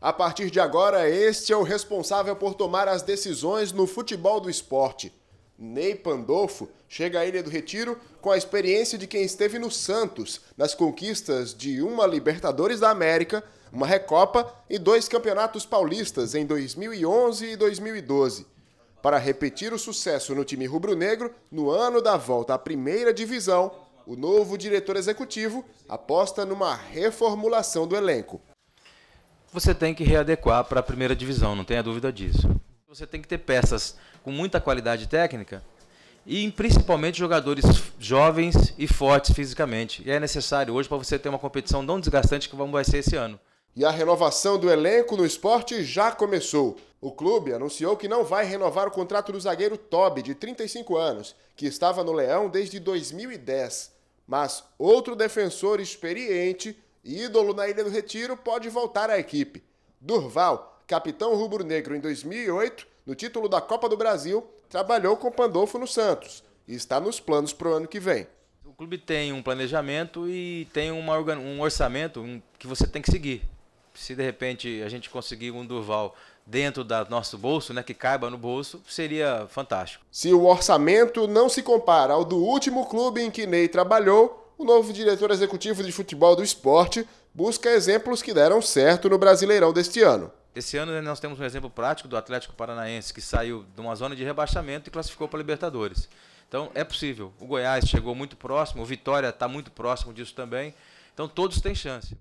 A partir de agora, este é o responsável por tomar as decisões no futebol do esporte. Ney Pandolfo chega à Ilha do Retiro com a experiência de quem esteve no Santos nas conquistas de uma Libertadores da América, uma Recopa e dois Campeonatos Paulistas em 2011 e 2012, para repetir o sucesso no time rubro-negro no ano da volta à primeira divisão. O novo diretor executivo aposta numa reformulação do elenco você tem que readequar para a primeira divisão, não tenha dúvida disso. Você tem que ter peças com muita qualidade técnica e principalmente jogadores jovens e fortes fisicamente. E é necessário hoje para você ter uma competição não desgastante como vai ser esse ano. E a renovação do elenco no esporte já começou. O clube anunciou que não vai renovar o contrato do zagueiro Toby, de 35 anos, que estava no Leão desde 2010. Mas outro defensor experiente Ídolo na Ilha do Retiro pode voltar à equipe. Durval, capitão rubro-negro em 2008, no título da Copa do Brasil, trabalhou com Pandolfo no Santos e está nos planos para o ano que vem. O clube tem um planejamento e tem uma, um orçamento que você tem que seguir. Se de repente a gente conseguir um Durval dentro do nosso bolso, né, que caiba no bolso, seria fantástico. Se o orçamento não se compara ao do último clube em que Ney trabalhou, o novo diretor executivo de futebol do esporte busca exemplos que deram certo no Brasileirão deste ano. Esse ano né, nós temos um exemplo prático do Atlético Paranaense, que saiu de uma zona de rebaixamento e classificou para a Libertadores. Então é possível. O Goiás chegou muito próximo, o Vitória está muito próximo disso também. Então todos têm chance.